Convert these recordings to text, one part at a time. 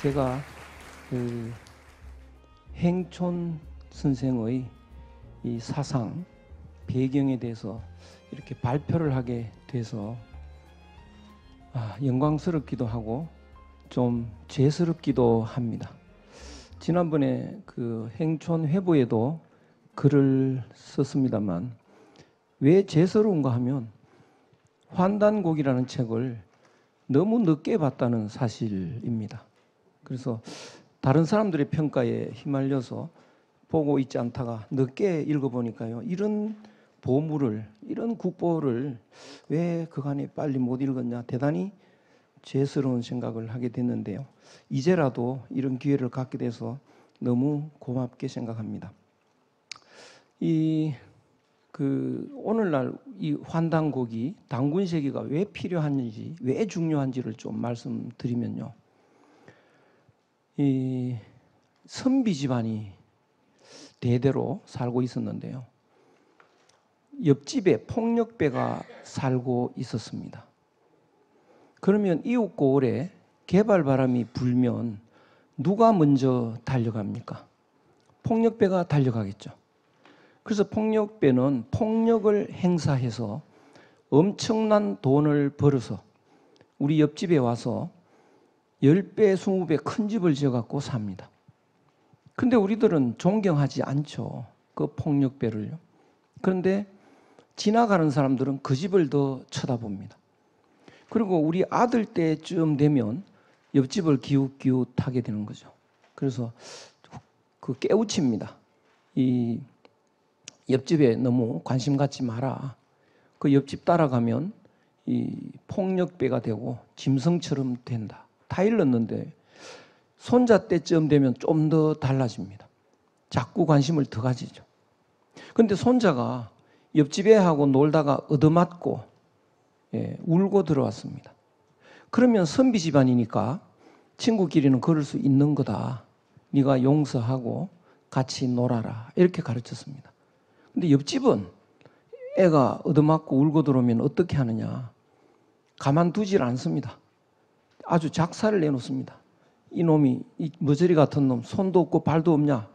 제가 그 행촌 선생의 이 사상 배경에 대해서 이렇게 발표를 하게 돼서 아, 영광스럽기도 하고 좀 죄스럽기도 합니다. 지난번에 그 행촌 회보에도 글을 썼습니다만 왜 죄스러운가 하면 환단곡이라는 책을 너무 늦게 봤다는 사실입니다. 그래서 다른 사람들의 평가에 휘말려서 보고 있지 않다가 늦게 읽어보니까요. 이런 보물을, 이런 국보를 왜 그간에 빨리 못 읽었냐. 대단히 죄스러운 생각을 하게 됐는데요. 이제라도 이런 기회를 갖게 돼서 너무 고맙게 생각합니다. 이 그 오늘날 이 환단곡이 당군 세계가 왜 필요한지, 왜 중요한지를 좀 말씀드리면요. 이 선비 집안이 대대로 살고 있었는데요. 옆집에 폭력배가 살고 있었습니다. 그러면 이웃 고을에 개발 바람이 불면 누가 먼저 달려갑니까? 폭력배가 달려가겠죠. 그래서 폭력배는 폭력을 행사해서 엄청난 돈을 벌어서 우리 옆집에 와서 10배, 20배 큰 집을 지어갖고 삽니다. 근데 우리들은 존경하지 않죠. 그 폭력배를요. 그런데 지나가는 사람들은 그 집을 더 쳐다봅니다. 그리고 우리 아들 때쯤 되면 옆집을 기웃기웃하게 되는 거죠. 그래서 그 깨우칩니다. 이 옆집에 너무 관심 갖지 마라. 그 옆집 따라가면 이 폭력배가 되고 짐승처럼 된다. 다 일렀는데 손자 때쯤 되면 좀 더 달라집니다. 자꾸 관심을 더 가지죠. 근데 손자가 옆집에 하고 놀다가 얻어맞고 예, 울고 들어왔습니다. 그러면 선비 집안이니까 친구끼리는 그럴 수 있는 거다. 네가 용서하고 같이 놀아라. 이렇게 가르쳤습니다. 근데 옆집은 애가 얻어맞고 울고 들어오면 어떻게 하느냐? 가만두질 않습니다. 아주 작사를 내놓습니다. 이놈이 이 머저리 같은 놈 손도 없고 발도 없냐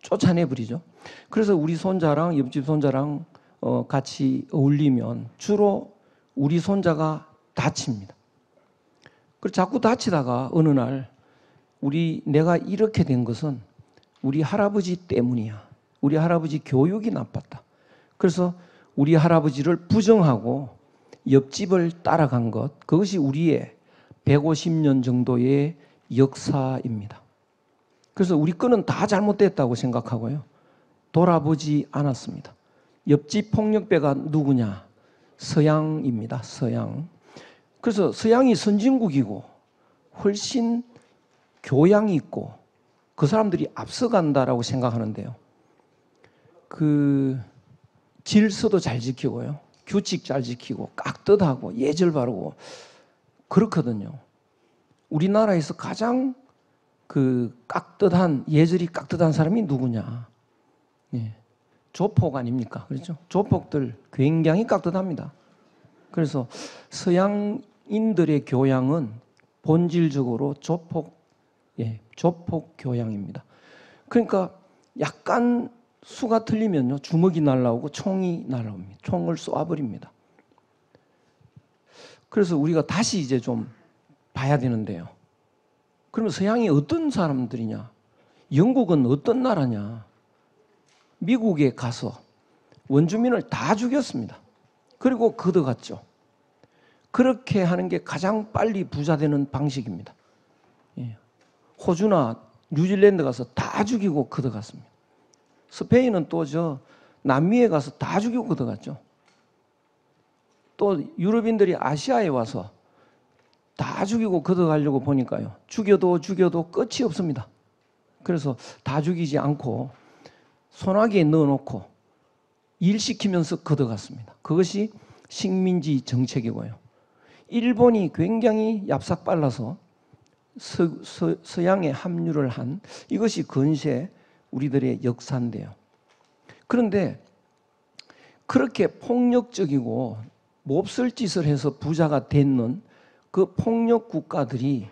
쫓아내 버리죠. 그래서 우리 손자랑 옆집 손자랑 어, 같이 어울리면 주로 우리 손자가 다칩니다. 그리 자꾸 다치다가 어느 날 우리 내가 이렇게 된 것은 우리 할아버지 때문이야. 우리 할아버지 교육이 나빴다. 그래서 우리 할아버지를 부정하고 옆집을 따라간 것 그것이 우리의 150년 정도의 역사입니다. 그래서 우리 거는 다 잘못됐다고 생각하고요. 돌아보지 않았습니다. 옆집 폭력배가 누구냐? 서양입니다. 서양. 그래서 서양이 선진국이고 훨씬 교양이 있고 그 사람들이 앞서간다라고 생각하는데요. 그 질서도 잘 지키고요. 규칙 잘 지키고 깍듯하고 예절 바르고 그렇거든요. 우리나라에서 가장 그 깍듯한 예절이 깍듯한 사람이 누구냐? 예. 조폭 아닙니까? 그렇죠? 조폭들 굉장히 깍듯합니다. 그래서 서양인들의 교양은 본질적으로 조폭 예, 조폭 교양입니다. 그러니까 약간 수가 틀리면요 주먹이 날라오고 총이 날라옵니다. 총을 쏘아버립니다. 그래서 우리가 다시 이제 좀 봐야 되는데요. 그러면 서양이 어떤 사람들이냐? 영국은 어떤 나라냐? 미국에 가서 원주민을 다 죽였습니다. 그리고 걷어갔죠. 그렇게 하는 게 가장 빨리 부자되는 방식입니다. 예. 호주나 뉴질랜드 가서 다 죽이고 걷어갔습니다. 스페인은 또 저 남미에 가서 다 죽이고 걷어갔죠. 또 유럽인들이 아시아에 와서 다 죽이고 걷어가려고 보니까요. 죽여도 죽여도 끝이 없습니다. 그래서 다 죽이지 않고 소나기에 넣어놓고 일시키면서 걷어갔습니다. 그것이 식민지 정책이고요. 일본이 굉장히 얍삭 빨라서 서, 서 양에 합류를 한 이것이 근세 우리들의 역사인데요. 그런데 그렇게 폭력적이고 몹쓸 뭐 짓을 해서 부자가 됐는 그 폭력 국가들이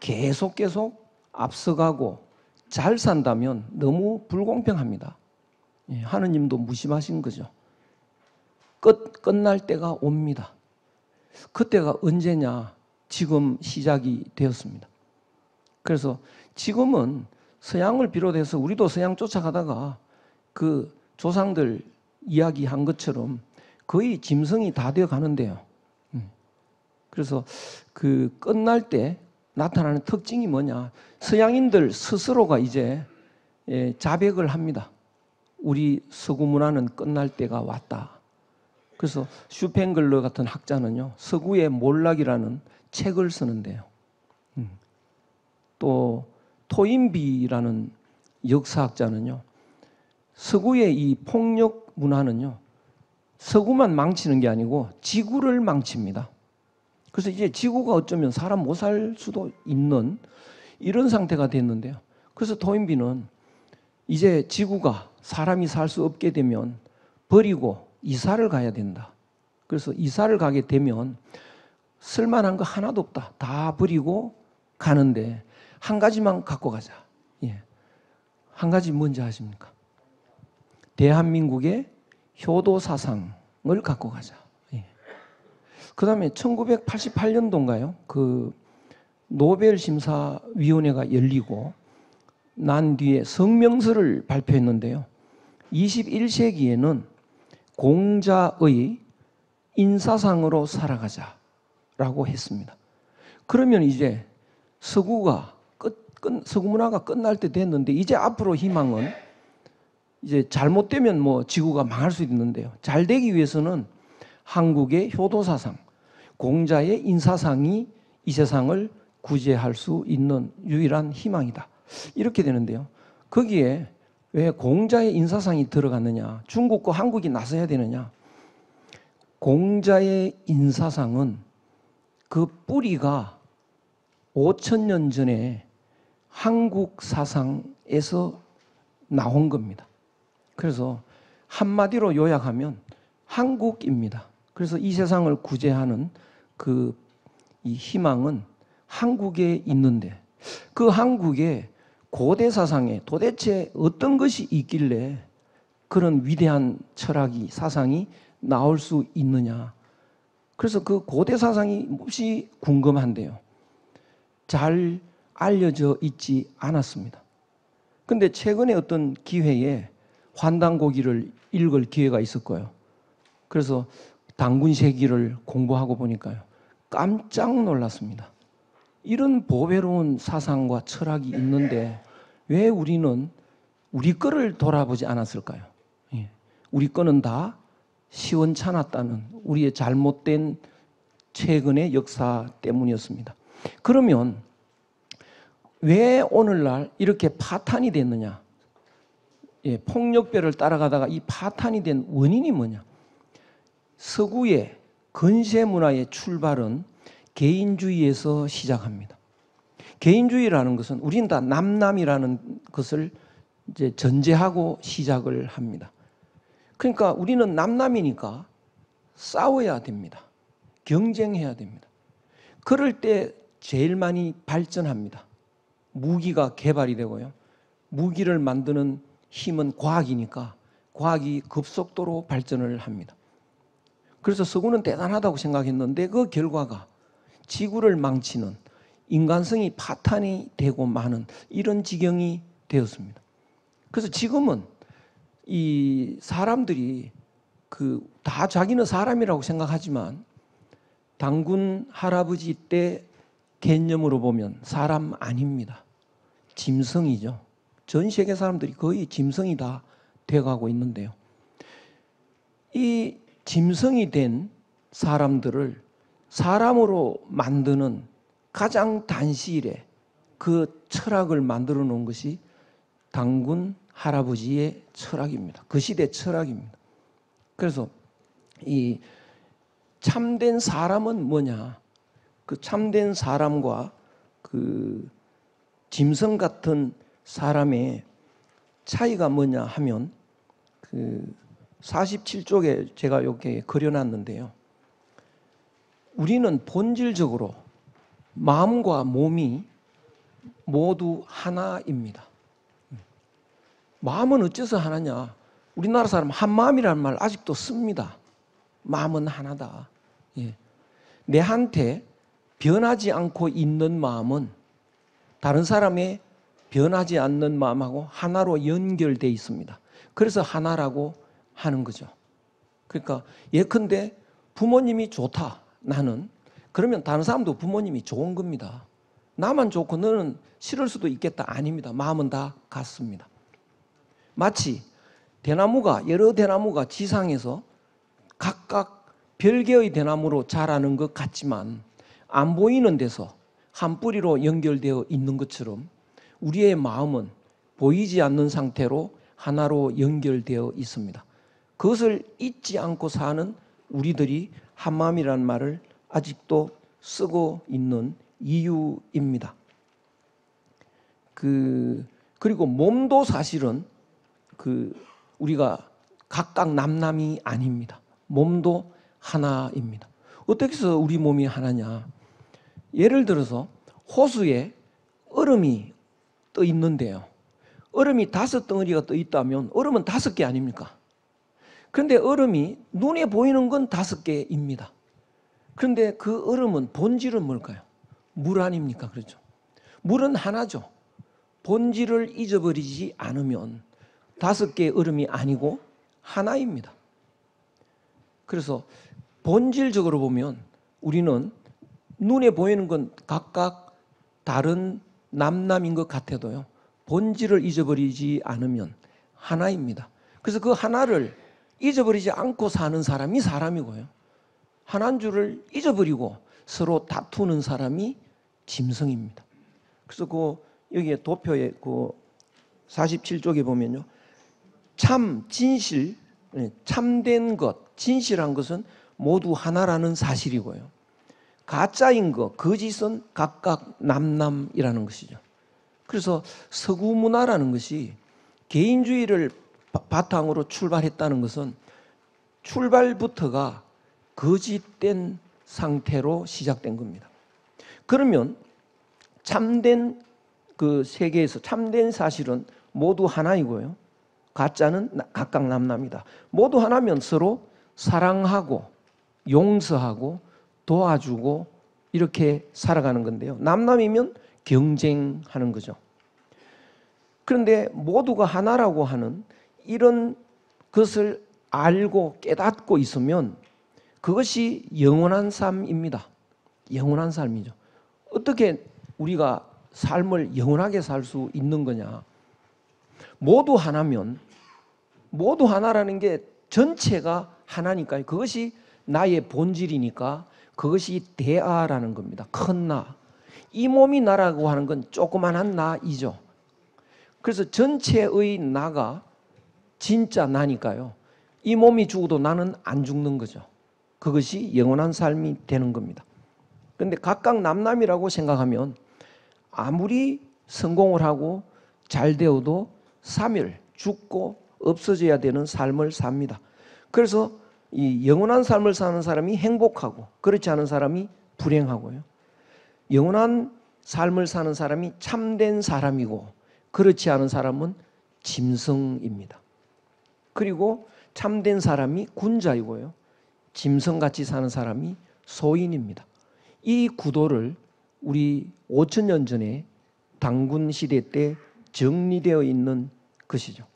계속 계속 앞서가고 잘 산다면 너무 불공평합니다. 예, 하느님도 무심하신 거죠. 끝, 끝날 때가 옵니다. 그때가 언제냐? 지금 시작이 되었습니다. 그래서 지금은 서양을 비롯해서 우리도 서양 쫓아가다가 그 조상들 이야기한 것처럼 거의 짐승이 다 되어 가는데요. 음. 그래서 그 끝날 때 나타나는 특징이 뭐냐? 서양인들 스스로가 이제 예, 자백을 합니다. 우리 서구 문화는 끝날 때가 왔다. 그래서 슈팽글러 같은 학자는요, 서구의 몰락이라는 책을 쓰는데요. 음. 또 토인비라는 역사학자는요, 서구의 이 폭력 문화는요, 서구만 망치는 게 아니고 지구를 망칩니다. 그래서 이제 지구가 어쩌면 사람 못 살 수도 있는 이런 상태가 됐는데요. 그래서 토인비는 이제 지구가 사람이 살 수 없게 되면 버리고 이사를 가야 된다. 그래서 이사를 가게 되면 쓸만한 거 하나도 없다. 다 버리고 가는데 한 가지만 갖고 가자. 예. 한 가지 뭔지 아십니까? 대한민국의 효도 사상을 갖고 가자. 예. 그 다음에 1988년도인가요? 그 노벨 심사위원회가 열리고 난 뒤에 성명서를 발표했는데요. 21세기에는 공자의 인사상으로 살아가자라고 했습니다. 그러면 이제 서구가 끝, 끝 서구 문화가 끝날 때 됐는데 이제 앞으로 희망은 이제 잘못되면 뭐 지구가 망할 수 있는데요. 잘 되기 위해서는 한국의 효도 사상, 공자의 인사상이 이 세상을 구제할 수 있는 유일한 희망이다. 이렇게 되는데요. 거기에 왜 공자의 인사상이 들어갔느냐? 중국과 한국이 나서야 되느냐? 공자의 인사상은 그 뿌리가 5천 년 전에 한국 사상에서 나온 겁니다. 그래서 한마디로 요약하면 한국입니다. 그래서 이 세상을 구제하는 그 희망은 한국에 있는데 그 한국에 고대 사상에 도대체 어떤 것이 있길래 그런 위대한 철학이 사상이 나올 수 있느냐. 그래서 그 고대 사상이 몹시 궁금한데요. 잘 알려져 있지 않았습니다. 근데 최근에 어떤 기회에 환단고기를 읽을 기회가 있었고요. 그래서 당군 세기를 공부하고 보니까요. 깜짝 놀랐습니다. 이런 보배로운 사상과 철학이 있는데 왜 우리는 우리 거를 돌아보지 않았을까요? 예. 우리 거는 다 시원찮았다는 우리의 잘못된 최근의 역사 때문이었습니다. 그러면 왜 오늘날 이렇게 파탄이 됐느냐? 예, 폭력배를 따라가다가 이 파탄이 된 원인이 뭐냐? 서구의 근세 문화의 출발은 개인주의에서 시작합니다. 개인주의라는 것은 우리다 남남이라는 것을 이제 전제하고 시작을 합니다. 그러니까 우리는 남남이니까 싸워야 됩니다. 경쟁해야 됩니다. 그럴 때 제일 많이 발전합니다. 무기가 개발이 되고요. 무기를 만드는 힘은 과학이니까 과학이 급속도로 발전을 합니다. 그래서 서구는 대단하다고 생각했는데 그 결과가 지구를 망치는 인간성이 파탄이 되고 마는 이런 지경이 되었습니다. 그래서 지금은 이 사람들이 그 다 자기는 사람이라고 생각하지만 당군 할아버지 때 개념으로 보면 사람 아닙니다. 짐승이죠. 전 세계 사람들이 거의 짐승이 다 돼가고 있는데요. 이 짐승이 된 사람들을 사람으로 만드는 가장 단시일에 그 철학을 만들어 놓은 것이 당군 할아버지의 철학입니다. 그 시대 철학입니다. 그래서 이 참된 사람은 뭐냐? 그 참된 사람과 그 짐승 같은 사람의 차이가 뭐냐 하면 그 47쪽에 제가 이렇게 그려놨는데요. 우리는 본질적으로 마음과 몸이 모두 하나입니다. 마음은 어째서 하나냐? 우리나라 사람 한 마음이라는 말 아직도 씁니다. 마음은 하나다. 예. 내한테 변하지 않고 있는 마음은 다른 사람의 변하지 않는 마음하고 하나로 연결되어 있습니다. 그래서 하나라고 하는 거죠. 그러니까 예컨대 부모님이 좋다 나는 그러면 다른 사람도 부모님이 좋은 겁니다. 나만 좋고 너는 싫을 수도 있겠다 아닙니다. 마음은 다 같습니다. 마치 대나무가 여러 대나무가 지상에서 각각 별개의 대나무로 자라는 것 같지만 안 보이는 데서 한 뿌리로 연결되어 있는 것처럼 우리의 마음은 보이지 않는 상태로 하나로 연결되어 있습니다. 그것을 잊지 않고 사는 우리들이 한마음이란 말을 아직도 쓰고 있는 이유입니다. 그 그리고 몸도 사실은 그 우리가 각각 남남이 아닙니다. 몸도 하나입니다. 어떻게 해서 우리 몸이 하나냐? 예를 들어서 호수에 얼음이 떠 있는데요. 얼음이 다섯 덩어리가 떠 있다면 얼음은 다섯 개 아닙니까? 그런데 얼음이 눈에 보이는 건 다섯 개입니다. 그런데 그 얼음은 본질은 뭘까요? 물 아닙니까? 그렇죠. 물은 하나죠. 본질을 잊어버리지 않으면 다섯 개의 얼음이 아니고 하나입니다. 그래서 본질적으로 보면 우리는 눈에 보이는 건 각각 다른 남남인 것 같아도요. 본질을 잊어버리지 않으면 하나입니다. 그래서 그 하나를 잊어버리지 않고 사는 사람이 사람이고요. 하나인 줄을 잊어버리고 서로 다투는 사람이 짐승입니다. 그래서 그 여기에 도표에 그 47쪽에 보면요. 참, 진실, 네, 참된 것, 진실한 것은 모두 하나라는 사실이고요. 가짜인 것, 거짓은 그 각각 남남이라는 것이죠. 그래서 서구 문화라는 것이 개인주의를 바탕으로 출발했다는 것은 출발부터가 거짓된 상태로 시작된 겁니다. 그러면 참된 그 세계에서 참된 사실은 모두 하나이고요. 가짜는 각각 남남이다. 모두 하나면 서로 사랑하고 용서하고 도와주고 이렇게 살아가는 건데요. 남남이면 경쟁하는 거죠. 그런데 모두가 하나라고 하는 이런 것을 알고 깨닫고 있으면 그것이 영원한 삶입니다. 영원한 삶이죠. 어떻게 우리가 삶을 영원하게 살 수 있는 거냐? 모두 하나면 모두 하나라는 게 전체가 하나니까요. 그것이 나의 본질이니까 그것이 대아라는 겁니다. 큰 나. 이 몸이 나라고 하는 건 조그만한 나이죠. 그래서 전체의 나가 진짜 나니까요. 이 몸이 죽어도 나는 안 죽는 거죠. 그것이 영원한 삶이 되는 겁니다. 근데 각각 남남이라고 생각하면 아무리 성공을 하고 잘 되어도 3일 죽고 없어져야 되는 삶을 삽니다. 그래서 이 영원한 삶을 사는 사람이 행복하고 그렇지 않은 사람이 불행하고요. 영원한 삶을 사는 사람이 참된 사람이고 그렇지 않은 사람은 짐승입니다. 그리고 참된 사람이 군자이고요. 짐승같이 사는 사람이 소인입니다. 이 구도를 우리 5천년 전에 당군 시대 때 정리되어 있는 것이죠.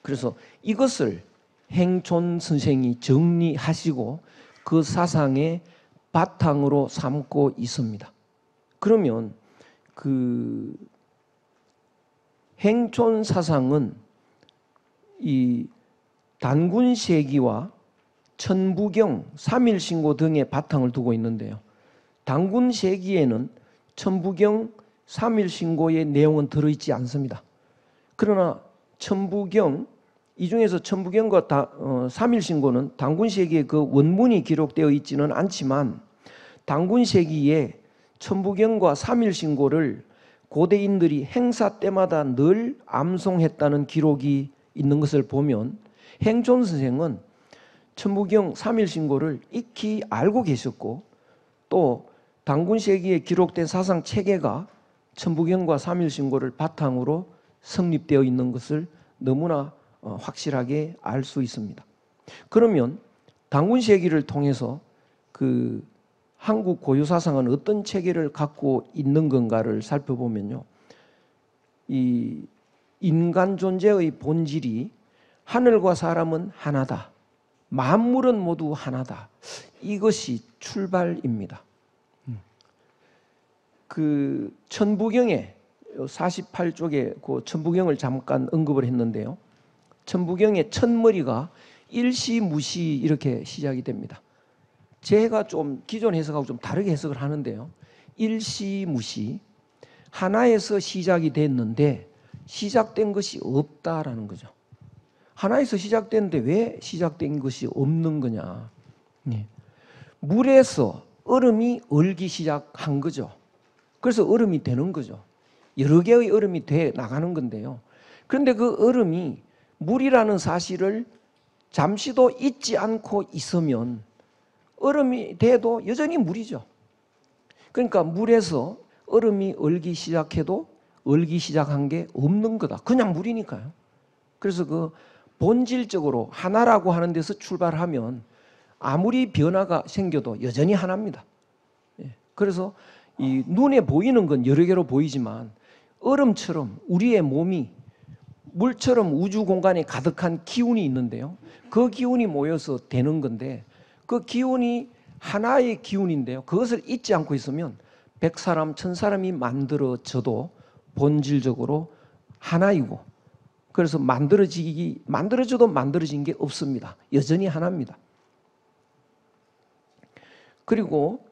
그래서 이것을 행촌 선생이 정리하시고 그 사상의 바탕으로 삼고 있습니다. 그러면 그 행촌 사상은 이 단군 세기와 천부경, 삼일신고 등의 바탕을 두고 있는데요. 단군 세기에는 천부경, 삼일신고의 내용은 들어있지 않습니다. 그러나 천부경, 이 중에서 천부경과 다, 어, 삼일신고는 당군세기의 그 원문이 기록되어 있지는 않지만 당군세기에 천부경과 삼일신고를 고대인들이 행사 때마다 늘 암송했다는 기록이 있는 것을 보면 행존 선생은 천부경 삼일신고를 익히 알고 계셨고 또 당군세기에 기록된 사상 체계가 천부경과 삼일신고를 바탕으로 성립되어 있는 것을 너무나 어, 확실하게 알 수 있습니다. 그러면 당군 세기를 통해서 그 한국 고유 사상은 어떤 체계를 갖고 있는 건가를 살펴보면요. 이 인간 존재의 본질이 하늘과 사람은 하나다. 만물은 모두 하나다. 이것이 출발입니다. 그 천부경에 48쪽에 그 천부경을 잠깐 언급을 했는데요. 천부경의 첫머리가 일시무시 이렇게 시작이 됩니다. 제가 좀 기존 해석하고 좀 다르게 해석을 하는데요. 일시무시 하나에서 시작이 됐는데 시작된 것이 없다라는 거죠. 하나에서 시작됐는데 왜 시작된 것이 없는 거냐? 네. 물에서 얼음이 얼기 시작한 거죠. 그래서 얼음이 되는 거죠. 여러 개의 얼음이 돼 나가는 건데요. 그런데 그 얼음이 물이라는 사실을 잠시도 잊지 않고 있으면 얼음이 돼도 여전히 물이죠. 그러니까 물에서 얼음이 얼기 시작해도 얼기 시작한 게 없는 거다. 그냥 물이니까요. 그래서 그 본질적으로 하나라고 하는 데서 출발하면 아무리 변화가 생겨도 여전히 하나입니다. 예. 그래서 이 눈에 보이는 건 여러 개로 보이지만 얼음처럼 우리의 몸이 물처럼 우주 공간에 가득한 기운이 있는데요. 그 기운이 모여서 되는 건데 그 기운이 하나의 기운인데요. 그것을 잊지 않고 있으면 백 사람, 천 사람이 만들어져도 본질적으로 하나이고 그래서 만들어지기 만들어져도 만들어진 게 없습니다. 여전히 하나입니다. 그리고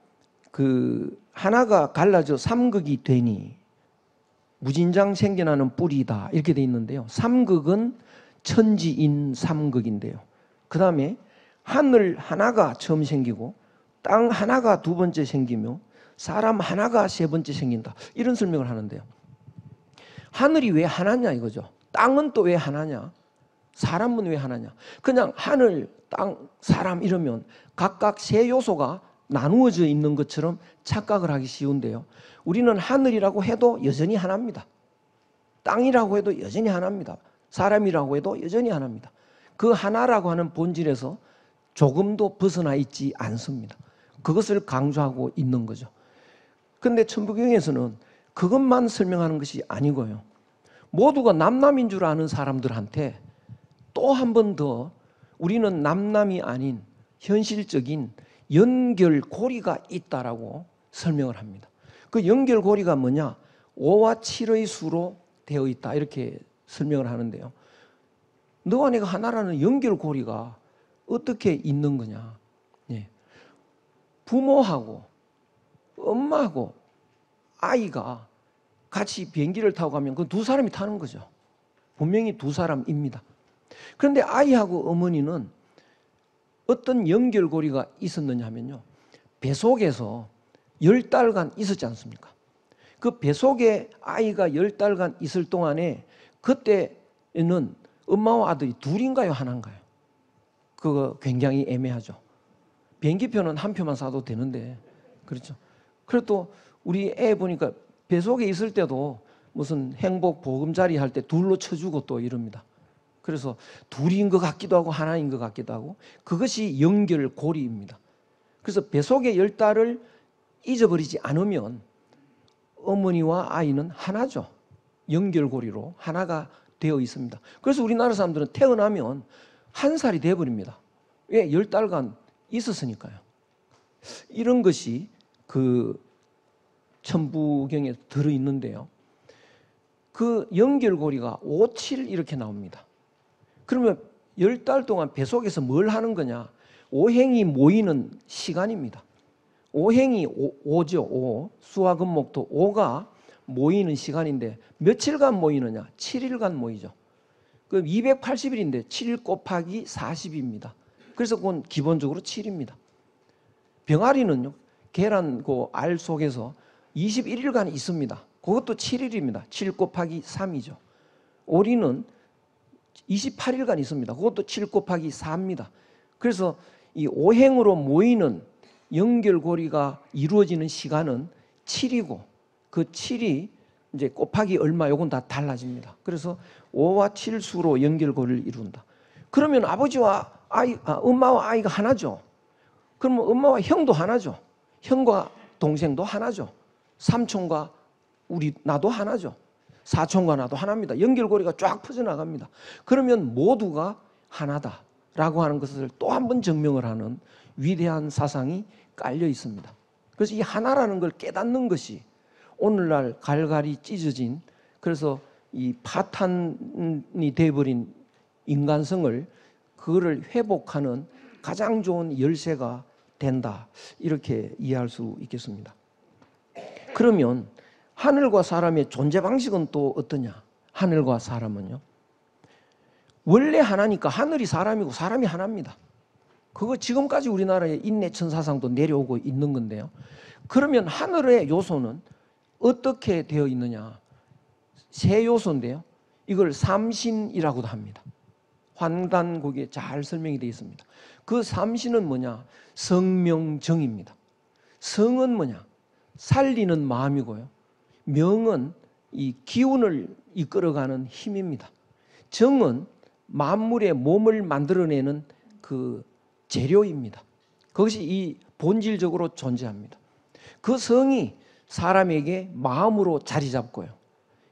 그 하나가 갈라져 삼극이 되니 무진장 생겨나는 뿌리다 이렇게 돼 있는데요. 삼극은 천지인 삼극인데요. 그 다음에 하늘 하나가 처음 생기고 땅 하나가 두 번째 생기며 사람 하나가 세 번째 생긴다. 이런 설명을 하는데요. 하늘이 왜 하나냐 이거죠. 땅은 또 왜 하나냐? 사람은 왜 하나냐? 그냥 하늘, 땅, 사람 이러면 각각 세 요소가 나누어져 있는 것처럼 착각을 하기 쉬운데요. 우리는 하늘이라고 해도 여전히 하나입니다. 땅이라고 해도 여전히 하나입니다. 사람이라고 해도 여전히 하나입니다. 그 하나라고 하는 본질에서 조금도 벗어나 있지 않습니다. 그것을 강조하고 있는 거죠. 근데 천부경에서는 그것만 설명하는 것이 아니고요. 모두가 남남인 줄 아는 사람들한테 또 한 번 더 우리는 남남이 아닌 현실적인 연결고리가 있다라고 설명을 합니다. 그 연결고리가 뭐냐? 5와 7의 수로 되어 있다. 이렇게 설명을 하는데요. 너와 내가 하나라는 연결고리가 어떻게 있는 거냐? 예. 부모하고 엄마하고 아이가 같이 비행기를 타고 가면 그 두 사람이 타는 거죠. 분명히 두 사람입니다. 그런데 아이하고 어머니는 어떤 연결고리가 있었느냐 하면요. 배 속에서 열달간 있었지 않습니까? 그 배 속에 아이가 열달간 있을 동안에 그때는 엄마와 아들이 둘인가요? 하나인가요? 그거 굉장히 애매하죠. 비행기표는 한 표만 사도 되는데 그렇죠. 그래도 우리 애 보니까 배 속에 있을 때도 무슨 행복 보금자리 할 때 둘로 쳐주고 또 이럽니다. 그래서 둘인 것 같기도 하고 하나인 것 같기도 하고 그것이 연결고리입니다. 그래서 배속의 열 달을 잊어버리지 않으면 어머니와 아이는 하나죠. 연결고리로 하나가 되어 있습니다. 그래서 우리나라 사람들은 태어나면 한 살이 되어버립니다. 왜? 예, 열 달간 있었으니까요. 이런 것이 그 천부경에 들어있는데요. 그 연결고리가 5, 7 이렇게 나옵니다. 그러면 열 달 동안 배속에서 뭘 하는 거냐? 오행이 모이는 시간입니다. 오행이 오, 죠 오. 수화금목토 오가 모이는 시간인데 며칠간 모이느냐? 7일간 모이죠. 그럼 280일인데 7 곱하기 40입니다. 그래서 그건 기본적으로 7입니다. 병아리는요. 계란 그알 속에서 21일간 있습니다. 그것도 7일입니다. 7 곱하기 3이죠. 오리는 28일간 있습니다. 그것도 7 곱하기 4입니다. 그래서 이 오행으로 모이는 연결고리가 이루어지는 시간은 7이고 그 7이 이제 곱하기 얼마 요건 다 달라집니다. 그래서 5와 7 수로 연결고리를 이룬다. 그러면 아버지와 아이 아, 엄마와 아이가 하나죠. 그러면 엄마와 형도 하나죠. 형과 동생도 하나죠. 삼촌과 우리 나도 하나죠. 사촌과나도 하나입니다. 연결고리가 쫙 퍼져나갑니다. 그러면 모두가 하나다라고 하는 것을 또 한 번 증명을 하는 위대한 사상이 깔려 있습니다. 그래서 이 하나라는 걸 깨닫는 것이 오늘날 갈갈이 찢어진 그래서 이 파탄이 돼버린 인간성을 그거를 회복하는 가장 좋은 열쇠가 된다 이렇게 이해할 수 있겠습니다. 그러면 하늘과 사람의 존재 방식은 또 어떠냐? 하늘과 사람은요. 원래 하나니까 하늘이 사람이고 사람이 하나입니다. 그거 지금까지 우리나라의 인내천 사상도 내려오고 있는 건데요. 그러면 하늘의 요소는 어떻게 되어 있느냐? 세 요소인데요. 이걸 삼신이라고도 합니다. 환단곡에 잘 설명이 되어 있습니다. 그 삼신은 뭐냐? 성명정입니다. 성은 뭐냐? 살리는 마음이고요. 명은 이 기운을 이끌어가는 힘입니다. 정은 만물의 몸을 만들어내는 그 재료입니다. 그것이 이 본질적으로 존재합니다. 그 성이 사람에게 마음으로 자리 잡고요.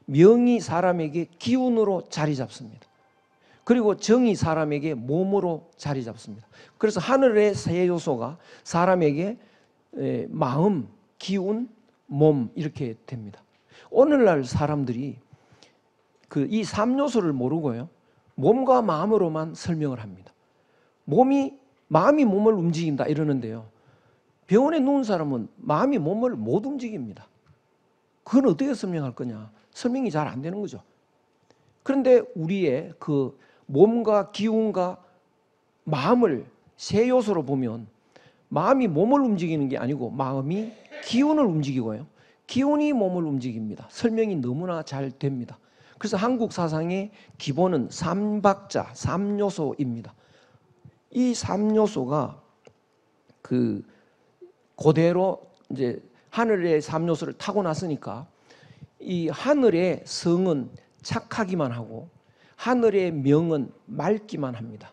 명이 사람에게 기운으로 자리 잡습니다. 그리고 정이 사람에게 몸으로 자리 잡습니다. 그래서 하늘의 세 요소가 사람에게 마음, 기운, 몸 이렇게 됩니다. 오늘날 사람들이 그 이 3요소를 모르고요. 몸과 마음으로만 설명을 합니다. 몸이 마음이 몸을 움직인다 이러는데요. 병원에 누운 사람은 마음이 몸을 못 움직입니다. 그건 어떻게 설명할 거냐? 설명이 잘 안 되는 거죠. 그런데 우리의 그 몸과 기운과 마음을 세 요소로 보면 마음이 몸을 움직이는 게 아니고 마음이 기운을 움직이고요. 기운이 몸을 움직입니다. 설명이 너무나 잘 됩니다. 그래서 한국 사상의 기본은 삼박자, 삼요소입니다. 이 삼요소가 그 고대로 이제 하늘의 삼요소를 타고 났으니까 이 하늘의 성은 착하기만 하고 하늘의 명은 맑기만 합니다.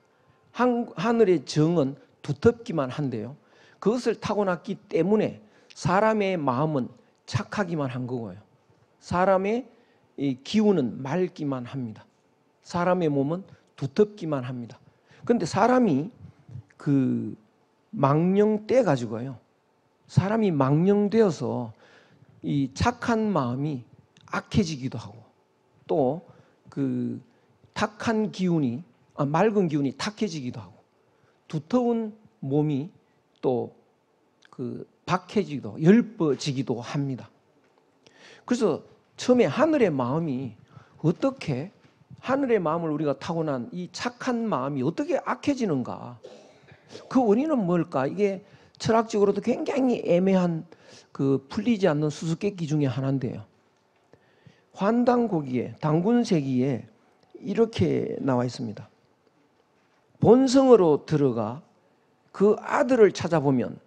한, 하늘의 정은 두텁기만 한데요. 그것을 타고났기 때문에 사람의 마음은 착하기만 한 거고요. 사람의 기운은 맑기만 합니다. 사람의 몸은 두텁기만 합니다. 그런데 사람이 그 망령돼 가지고요. 사람이 망령되어서 이 착한 마음이 악해지기도 하고 또 그 탁한 기운이 아, 맑은 기운이 탁해지기도 하고 두터운 몸이 또그 박해지기도 열뻐지기도 합니다. 그래서 처음에 하늘의 마음이 어떻게 하늘의 마음을 우리가 타고난 이 착한 마음이 어떻게 악해지는가? 그 원인은 뭘까? 이게 철학적으로도 굉장히 애매한 그 풀리지 않는 수수께끼 중에 하나인데요. 환단고기에 당군세기에 이렇게 나와 있습니다. 본성으로 들어가 그 아들을 찾아보면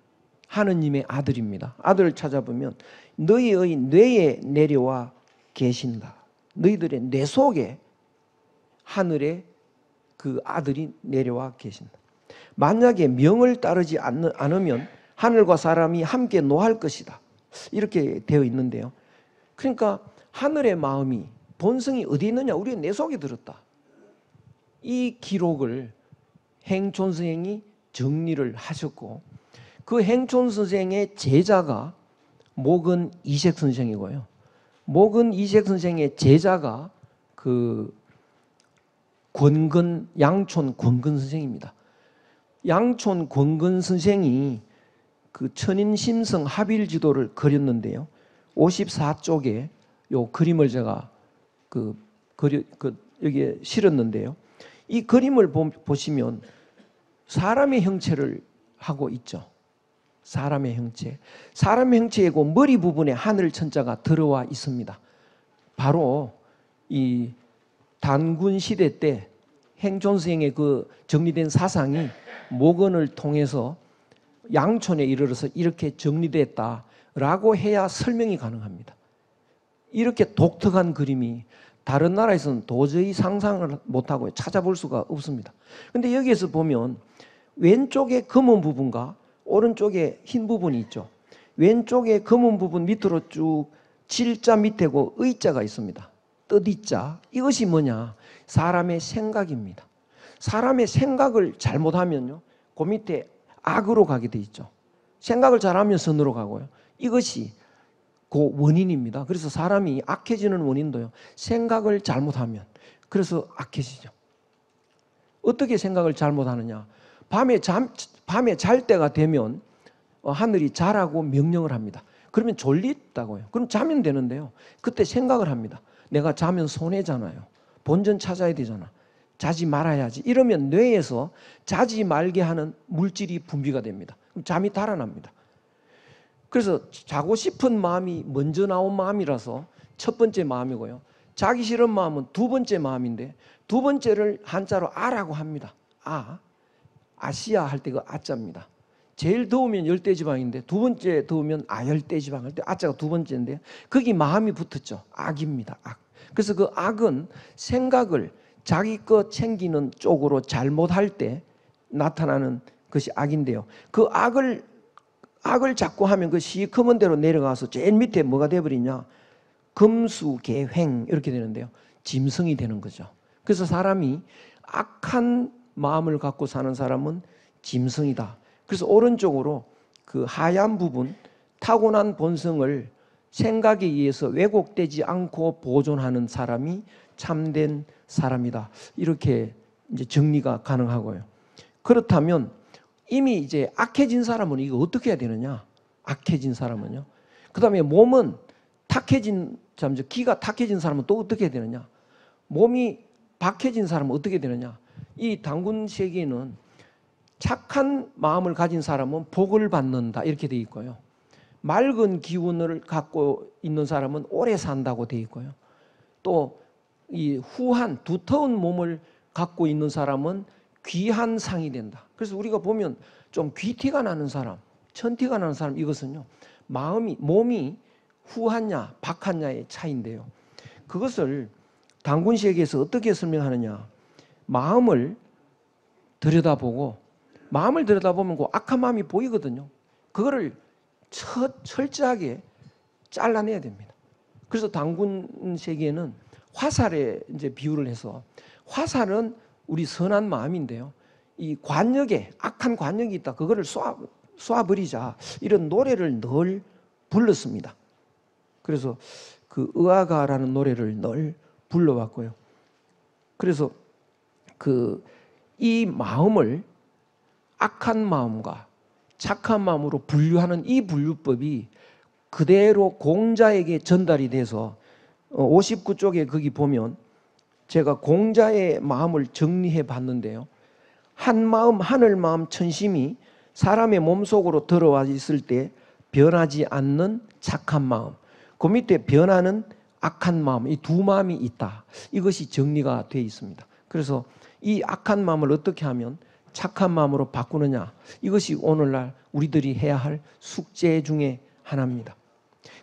하느님의 아들입니다. 아들을 찾아보면 너희의 뇌에 내려와 계신다. 너희들의 뇌 속에 하늘에 그 아들이 내려와 계신다. 만약에 명을 따르지 않으면 하늘과 사람이 함께 노할 것이다. 이렇게 되어 있는데요. 그러니까 하늘의 마음이 본성이 어디 있느냐? 우리의 내 속에 들었다. 이 기록을 행촌 생이 정리를 하셨고 그 행촌 선생의 제자가 목은 이색 선생이고요. 목은 이색 선생의 제자가 그 권근 양촌 권근 선생입니다. 양촌 권근 선생이 그 천인 심성 합일 지도를 그렸는데요. 54쪽에 요 그림을 제가 그 그려 그 여기에 실었는데요. 이 그림을 보, 보시면 사람의 형체를 하고 있죠. 사람의 형체. 사람의 형체이고 머리 부분에 하늘 천자가 들어와 있습니다. 바로 이 단군 시대 때 행존생의 그 정리된 사상이 모건을 통해서 양촌에 이르러서 이렇게 정리됐다라고 해야 설명이 가능합니다. 이렇게 독특한 그림이 다른 나라에서는 도저히 상상을 못하고 찾아볼 수가 없습니다. 근데 여기에서 보면 왼쪽에 검은 부분과 오른쪽에 흰 부분이 있죠. 왼쪽에 검은 부분 밑으로 쭉 7자 밑에고 의자가 있습니다. 뜻이자 이것이 뭐냐? 사람의 생각입니다. 사람의 생각을 잘못하면요. 그 밑에 악으로 가게 돼 있죠. 생각을 잘하면 선으로 가고요. 이것이 그 원인입니다. 그래서 사람이 악해지는 원인도요. 생각을 잘못하면 그래서 악해지죠. 어떻게 생각을 잘못하느냐? 밤에 잠 밤에 잘 때가 되면 어, 하늘이 자라고 명령을 합니다. 그러면 졸리다고요. 그럼 자면 되는데요. 그때 생각을 합니다. 내가 자면 손해잖아요. 본전 찾아야 되잖아. 자지 말아야지. 이러면 뇌에서 자지 말게 하는 물질이 분비가 됩니다. 잠이 달아납니다. 그래서 자고 싶은 마음이 먼저 나온 마음이라서 첫 번째 마음이고요. 자기 싫은 마음은 두 번째 마음인데 두 번째를 한자로 아라고 합니다. 아. 아시아 할 때 그 아자입니다. 제일 더우면 열대지방인데 두 번째 더우면 아열대지방 할 때 아자가 두 번째인데 거기 마음이 붙었죠. 악입니다. 악. 그래서 그 악은 생각을 자기 것 챙기는 쪽으로 잘못할 때 나타나는 것이 악인데요. 그 악을 악을 자꾸 하면 그 시커먼 대로 내려가서 제일 밑에 뭐가 돼버리냐? 금수계횡 이렇게 되는데요. 짐승이 되는 거죠. 그래서 사람이 악한 마음을 갖고 사는 사람은 짐승이다. 그래서 오른쪽으로 그 하얀 부분 타고난 본성을 생각에 의해서 왜곡되지 않고 보존하는 사람이 참된 사람이다. 이렇게 이제 정리가 가능하고요. 그렇다면 이미 이제 악해진 사람은 이거 어떻게 해야 되느냐? 악해진 사람은요. 그 다음에 몸은 탁해진, 잠시 기가 탁해진 사람은 또 어떻게 해야 되느냐? 몸이 박해진 사람은 어떻게 되느냐? 이 당군 세계는 착한 마음을 가진 사람은 복을 받는다 이렇게 돼 있고요. 맑은 기운을 갖고 있는 사람은 오래 산다고 돼 있고요. 또 이 후한 두터운 몸을 갖고 있는 사람은 귀한 상이 된다. 그래서 우리가 보면 좀 귀티가 나는 사람, 천티가 나는 사람 이것은요. 마음이 몸이 후하냐 박하냐의 차인데요. 그것을 당군 씨에게서 어떻게 설명하느냐? 마음을 들여다보고 마음을 들여다보면 그 악한 마음이 보이거든요. 그거를 처, 철저하게 잘라내야 됩니다. 그래서 당군 세계는 화살에 이제 비유를 해서 화살은 우리 선한 마음인데요. 이 관역에 악한 관역이 있다. 그거를 쏴 쏴버리자 이런 노래를 늘 불렀습니다. 그래서 그 의아가라는 노래를 늘 불러왔고요. 그래서 그 이 마음을 악한 마음과 착한 마음으로 분류하는 이 분류법이 그대로 공자에게 전달이 돼서 59쪽에 어, 거기 보면 제가 공자의 마음을 정리해 봤는데요. 한 마음 하늘 마음 천심이 사람의 몸속으로 들어와 있을 때 변하지 않는 착한 마음 그 밑에 변하는 악한 마음 이 두 마음이 있다 이것이 정리가 되어 있습니다 그래서 이 악한 마음을 어떻게 하면 착한 마음으로 바꾸느냐 이것이 오늘날 우리들이 해야 할 숙제 중에 하나입니다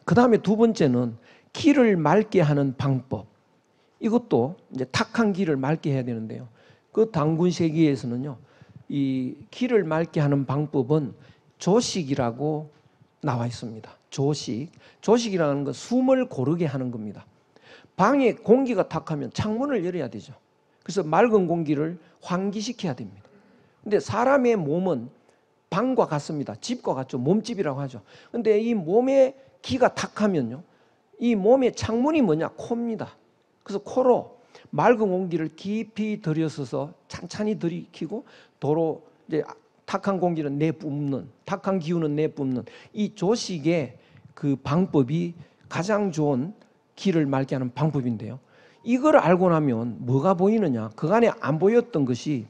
그 다음에 두 번째는 길을 맑게 하는 방법 이것도 이제 탁한 길을 맑게 해야 되는데요 그 당군 세계에서는요이길를 맑게 하는 방법은 조식이라고 나와 있습니다. 조식. 조식이라는 건 숨을 고르게 하는 겁니다. 방에 공기가 탁하면 창문을 열어야 되죠. 그래서 맑은 공기를 환기시켜야 됩니다. 근데 사람의 몸은 방과 같습니다. 집과 같죠. 몸집이라고 하죠. 근데 이 몸에 기가 탁하면요. 이 몸의 창문이 뭐냐? 코입니다. 그래서 코로 맑은 공기를 깊이 들여서서 찬찬히 들이키고 도로 이제 탁한 공기는 내뿜는 탁한 기운은 내뿜는 이 조식의 그 방법이 가장 좋은 기를 맑게 하는 방법인데요. 이걸 알고 나면 뭐가 보이느냐? 그간에 안 보였던 것이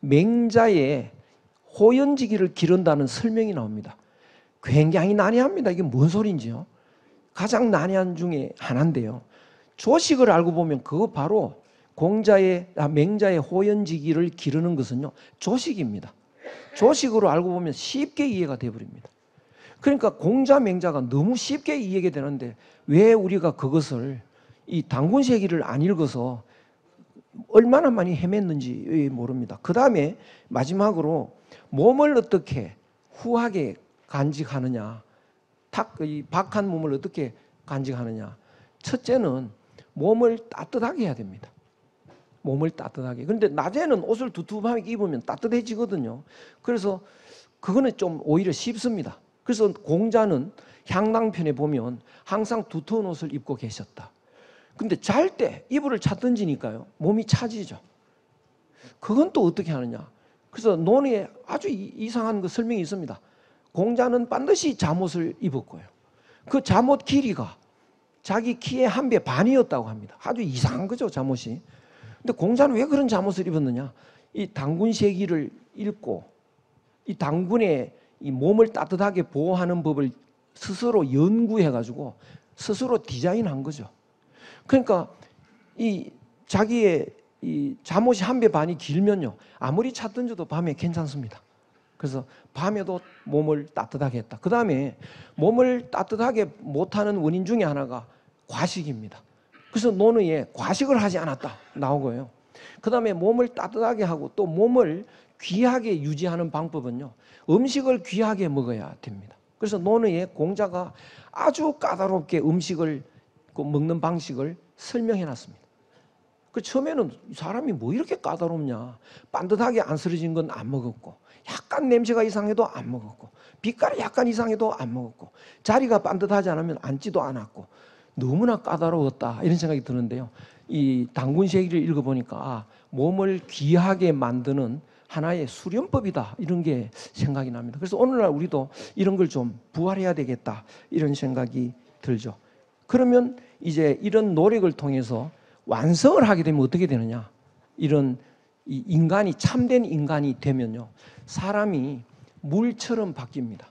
맹자의 호연지기를 기른다는 설명이 나옵니다. 굉장히 난해합니다. 이게 뭔 소린지요? 가장 난해한 중에 하나인데요. 조식을 알고 보면 그거 바로 공자의 아, 맹자의 호연지기를 기르는 것은요 조식입니다. 조식으로 알고 보면 쉽게 이해가 되버립니다 그러니까 공자 맹자가 너무 쉽게 이해가 되는데 왜 우리가 그것을 이 당군세기를 안 읽어서 얼마나 많이 헤맸는지 모릅니다. 그 다음에 마지막으로 몸을 어떻게 후하게 간직하느냐, 탁, 이 박한 몸을 어떻게 간직하느냐. 첫째는 몸을 따뜻하게 해야 됩니다. 몸을 따뜻하게. 그런데 낮에는 옷을 두툼하게 입으면 따뜻해지거든요. 그래서 그거는 좀 오히려 쉽습니다. 그래서 공자는 향낭편에 보면 항상 두터운 옷을 입고 계셨다. 근데 잘 때 이불을 찾든지니까요. 몸이 차지죠. 그건 또 어떻게 하느냐. 그래서 논의에 아주 이상한 그 설명이 있습니다. 공자는 반드시 잠옷을 입었고요. 그 잠옷 길이가 자기 키의 한 배 반이었다고 합니다. 아주 이상한 거죠, 잠옷이. 근데 공자는 왜 그런 잠옷을 입었느냐? 이 당군 세기를 읽고 이 당군의 이 몸을 따뜻하게 보호하는 법을 스스로 연구해 가지고 스스로 디자인한 거죠. 그러니까 이 자기의 이 잠옷이 한 배 반이 길면요. 아무리 차던지도 밤에 괜찮습니다. 그래서 밤에도 몸을 따뜻하게 했다. 그 다음에 몸을 따뜻하게 못하는 원인 중에 하나가 과식입니다. 그래서 노는 예 과식을 하지 않았다 나오고요. 그 다음에 몸을 따뜻하게 하고 또 몸을 귀하게 유지하는 방법은요. 음식을 귀하게 먹어야 됩니다. 그래서 노느의 공자가 아주 까다롭게 음식을 그 먹는 방식을 설명해 놨습니다. 그 처음에는 사람이 뭐 이렇게 까다롭냐. 반듯하게 안 쓰러진 건 안 먹었고, 약간 냄새가 이상해도 안 먹었고, 빛깔이 약간 이상해도 안 먹었고, 자리가 반듯하지 않으면 앉지도 않았고, 너무나 까다로웠다 이런 생각이 드는데요. 이 당군 세기를 읽어보니까 아, 몸을 귀하게 만드는 하나의 수련법이다 이런 게 생각이 납니다. 그래서 오늘날 우리도 이런 걸 좀 부활해야 되겠다 이런 생각이 들죠. 그러면 이제 이런 노력을 통해서 완성을 하게 되면 어떻게 되느냐? 이런 인간이 참된 인간이 되면요, 사람이 물처럼 바뀝니다.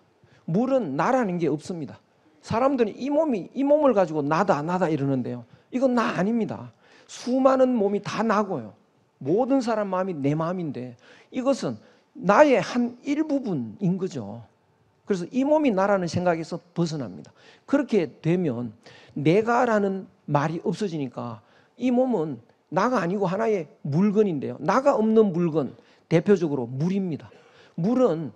물은 나라는 게 없습니다. 사람들은 이 몸이 이 몸을 가지고 나다 나다 이러는데요. 이건 나 아닙니다. 수많은 몸이 다 나고요. 모든 사람 마음이 내 마음인데 이것은 나의 한 일부분인 거죠. 그래서 이 몸이 나라는 생각에서 벗어납니다. 그렇게 되면 내가라는 말이 없어지니까 이 몸은 나가 아니고 하나의 물건인데요. 나가 없는 물건 대표적으로 물입니다. 물은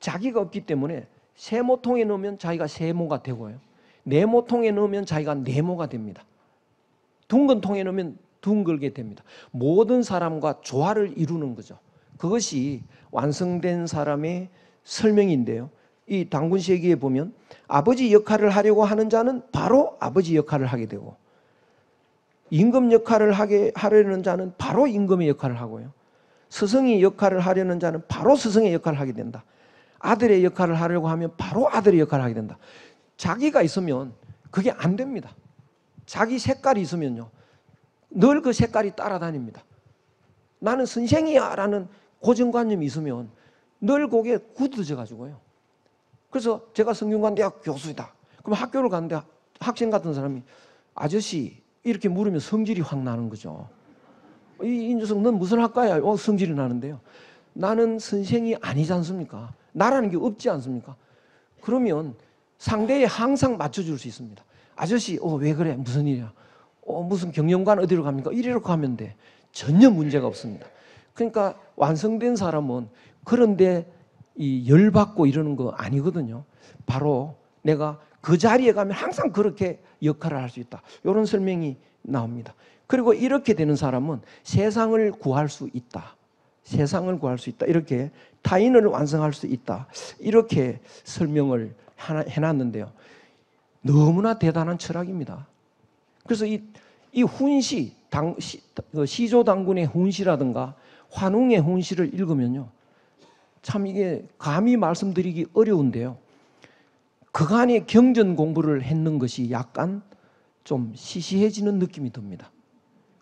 자기가 없기 때문에 세모통에 넣으면 자기가 세모가 되고요. 네모통에 넣으면 자기가 네모가 됩니다. 둥근 통에 넣으면 둥글게 됩니다. 모든 사람과 조화를 이루는 거죠. 그것이 완성된 사람의 설명인데요. 이 당군 세기에 보면 아버지 역할을 하려고 하는 자는 바로 아버지 역할을 하게 되고 임금 역할을 하게 하려는 자는 바로 임금의 역할을 하고요. 스승의 역할을 하려는 자는 바로 스승의 역할을 하게 된다. 아들의 역할을 하려고 하면 바로 아들의 역할을 하게 된다. 자기가 있으면 그게 안 됩니다. 자기 색깔이 있으면요. 늘 그 색깔이 따라다닙니다. 나는 선생이야 라는 고정관념이 있으면 늘 그게 굳어져 가지고요. 그래서 제가 성균관대학 교수이다. 그럼 학교를 가는데 학생 같은 사람이 아저씨 이렇게 물으면 성질이 확 나는 거죠. 이 인조석 넌 무슨 학과야? 어, 성질이 나는데요. 나는 선생이 아니지 않습니까? 나라는 게 없지 않습니까? 그러면 상대에 항상 맞춰줄 수 있습니다. 아저씨, 어, 왜 그래? 무슨 일이야? 어, 무슨 경영관 어디로 갑니까? 이리로 가면 돼. 전혀 문제가 없습니다. 그러니까 완성된 사람은 그런데 이 열받고 이러는 거 아니거든요. 바로 내가 그 자리에 가면 항상 그렇게 역할을 할 수 있다. 이런 설명이 나옵니다. 그리고 이렇게 되는 사람은 세상을 구할 수 있다. 세상을 구할 수 있다. 이렇게 타인을 완성할 수 있다. 이렇게 설명을 해놨는데요. 너무나 대단한 철학입니다. 그래서 이, 이 훈시, 당, 시, 그 시조당군의 훈시라든가 환웅의 훈시를 읽으면요. 참 이게 감히 말씀드리기 어려운데요. 그간의 경전 공부를 했는 것이 약간 좀 시시해지는 느낌이 듭니다.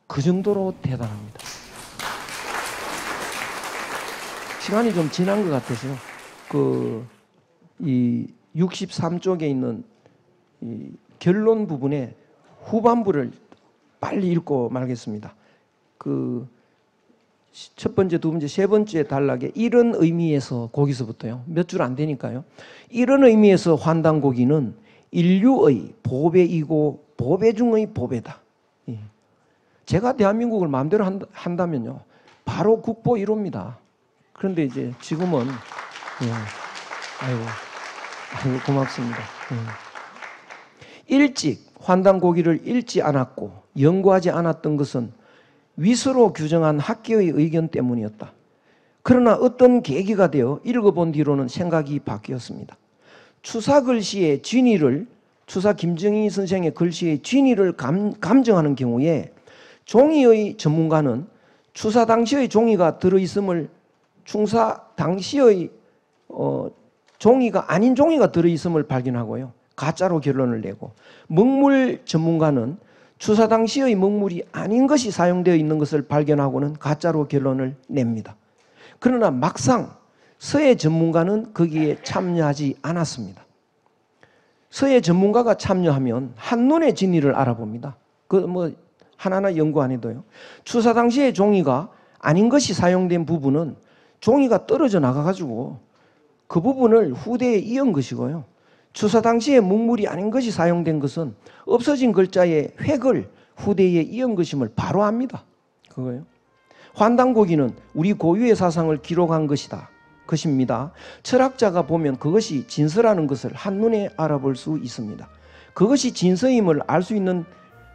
그 정도로 대단합니다. 시간이 좀 지난 것 같아서요. 그이 63쪽에 있는 이 결론 부분에 후반부를 빨리 읽고 말겠습니다. 그 첫 번째, 두 번째, 세 번째 단락에 이런 의미에서 거기서부터요. 몇 줄 안 되니까요. 이런 의미에서 환단고기는 인류의 보배이고 보배 중의 보배다. 예. 제가 대한민국을 마음대로 한다면요. 바로 국보 1호입니다. 그런데 이제 지금은 예. 아이고, 아이고 고맙습니다. 예. 일찍 환단 고기를 읽지 않았고 연구하지 않았던 것은 위수로 규정한 학계의 의견 때문이었다. 그러나 어떤 계기가 되어 읽어본 뒤로는 생각이 바뀌었습니다. 추사 글씨의 진위를 추사 김정희 선생의 글씨의 진위를 감, 감정하는 경우에 종이의 전문가는 추사 당시의 종이가 들어있음을 충사 당시의 어, 종이가 아닌 종이가 들어있음을 발견하고요. 가짜로 결론을 내고 먹물 전문가는 추사 당시의 먹물이 아닌 것이 사용되어 있는 것을 발견하고는 가짜로 결론을 냅니다. 그러나 막상 서해 전문가는 거기에 참여하지 않았습니다. 서해 전문가가 참여하면 한눈에 진위를 알아봅니다. 그 뭐 하나하나 연구 안 해도요. 추사 당시의 종이가 아닌 것이 사용된 부분은 종이가 떨어져 나가가지고 그 부분을 후대에 이은 것이고요. 추사 당시에 문물이 아닌 것이 사용된 것은 없어진 글자의 획을 후대에 이은 것임을 바로 압니다. 그거요. 환단고기는 우리 고유의 사상을 기록한 것이다. 것입니다. 철학자가 보면 그것이 진서라는 것을 한눈에 알아볼 수 있습니다. 그것이 진서임을 알 수 있는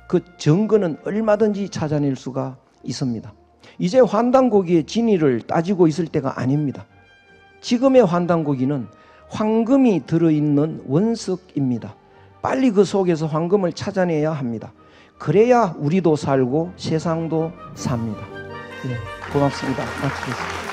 그 증거는 얼마든지 찾아낼 수가 있습니다. 이제 환단고기의 진위를 따지고 있을 때가 아닙니다. 지금의 환단고기는 황금이 들어있는 원석입니다. 빨리 그 속에서 황금을 찾아내야 합니다. 그래야 우리도 살고 세상도 삽니다. 예, 고맙습니다. 마치겠습니다.